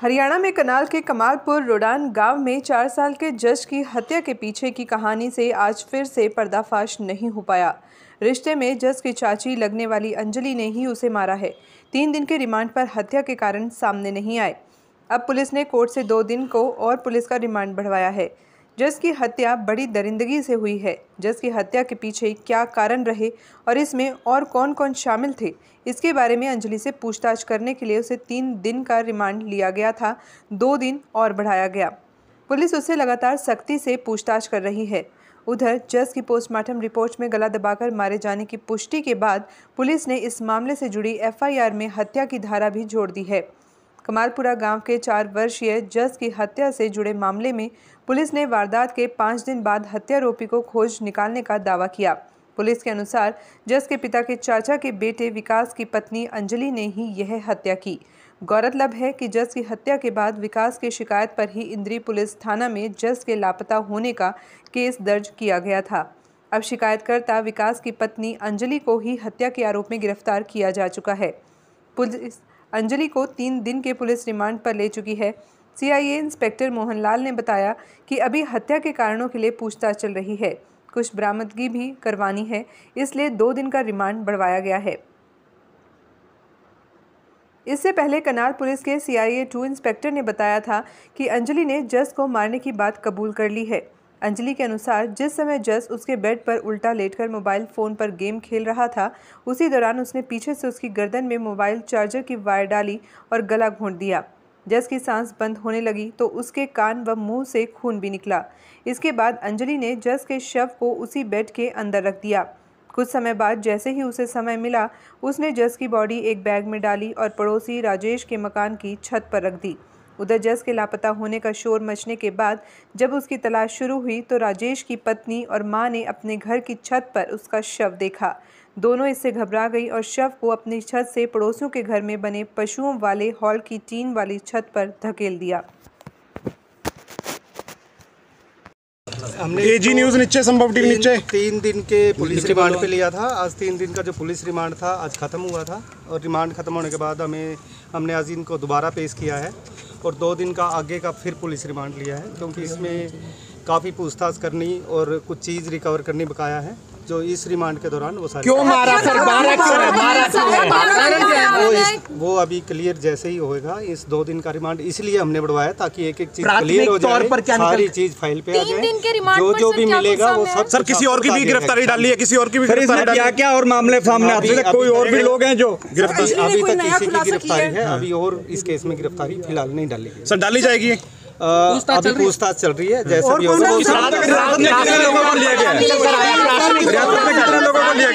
हरियाणा में कनाल के कमालपुर रोडान गांव में चार साल के जज की हत्या के पीछे की कहानी से आज फिर से पर्दाफाश नहीं हो पाया रिश्ते में जज की चाची लगने वाली अंजलि ने ही उसे मारा है तीन दिन के रिमांड पर हत्या के कारण सामने नहीं आए अब पुलिस ने कोर्ट से दो दिन को और पुलिस का रिमांड बढ़वाया है जस की हत्या बड़ी दरिंदगी से हुई है जस की हत्या के पीछे क्या कारण रहे और इसमें और कौन कौन शामिल थे इसके बारे में अंजलि से पूछताछ करने के लिए उसे तीन दिन का रिमांड लिया गया था दो दिन और बढ़ाया गया पुलिस उससे लगातार सख्ती से पूछताछ कर रही है उधर जस की पोस्टमार्टम रिपोर्ट में गला दबाकर मारे जाने की पुष्टि के बाद पुलिस ने इस मामले से जुड़ी एफआईआर में हत्या की धारा भी जोड़ दी है कमालपुरा गांव के चार वर्षीय जस की हत्या से जुड़े मामले में पुलिस ने वारदात के पाँच दिन बाद हत्यारोपी को खोज निकालने का दावा किया पुलिस के अनुसार जस के पिता के चाचा के बेटे विकास की पत्नी अंजलि ने ही यह हत्या की गौरतलब है कि जस की हत्या के बाद विकास की शिकायत पर ही इंद्री पुलिस थाना में जस के लापता होने का केस दर्ज किया गया था अब शिकायतकर्ता विकास की पत्नी अंजलि को ही हत्या के आरोप में गिरफ्तार किया जा चुका है पुलिस अंजलि को तीन दिन के पुलिस रिमांड पर ले चुकी है सीआईए इंस्पेक्टर मोहनलाल ने बताया कि अभी हत्या के कारणों के लिए पूछताछ चल रही है कुछ बरामदगी भी करवानी है इसलिए दो दिन का रिमांड बढ़वाया गया है इससे पहले कनार पुलिस के सीआईए टू इंस्पेक्टर ने बताया था कि अंजलि ने जस को मारने की बात कबूल कर ली है अंजलि के अनुसार जिस समय जस उसके बेड पर उल्टा लेटकर मोबाइल फ़ोन पर गेम खेल रहा था उसी दौरान उसने पीछे से उसकी गर्दन में मोबाइल चार्जर की वायर डाली और गला घोंट दिया जस की सांस बंद होने लगी तो उसके कान व मुंह से खून भी निकला इसके बाद अंजलि ने जस के शव को उसी बेड के अंदर रख दिया कुछ समय बाद जैसे ही उसे समय मिला उसने जस की बॉडी एक बैग में डाली और पड़ोसी राजेश के मकान की छत पर रख दी उधर जस के लापता होने का शोर मचने के बाद जब उसकी तलाश शुरू हुई तो राजेश की पत्नी और माँ ने अपने घर की छत पर उसका शव देखा दोनों इससे घबरा गई और शव को अपनी छत से पड़ोसियों के घर में बने पशुओं वाले हॉल की टीन वाली छत पर धकेल दिया हमने एजी न्यूज तो नीचे संभव टीम नीचे तीन दिन के पुलिस रिमांड पे लिया था आज तीन दिन का जो पुलिस रिमांड था आज ख़त्म हुआ था और रिमांड ख़त्म होने के बाद हमें हमने आज इनको दोबारा पेश किया है और दो दिन का आगे का फिर पुलिस रिमांड लिया है क्योंकि इसमें काफ़ी पूछताछ करनी और कुछ चीज़ रिकवर करनी बकाया है जो इस रिमांड के दौरान वो सारे क्यों मारा सर बारह क्यों है है कारण क्या है वो वो अभी क्लियर जैसे ही होएगा इस दो दिन का रिमांड इसलिए हमने बढ़वाया ताकि एक एक चीज क्लियर हो जाए सारी चीज फाइल पे आ जाए जो जो भी मिलेगा वो सब सर किसी और की भी गिरफ्तारी डाली है किसी और की भी गिरफ्तारी क्या क्या और मामले सामने आते हैं कोई और भी लोग हैं जो गिरफ्तारी अभी तक किसी की गिरफ्तारी है अभी और इस केस में गिरफ्तारी फिलहाल नहीं डाली सर डाली जाएगी अभी पूछताछ चल रही है जैसे भी हो सकता है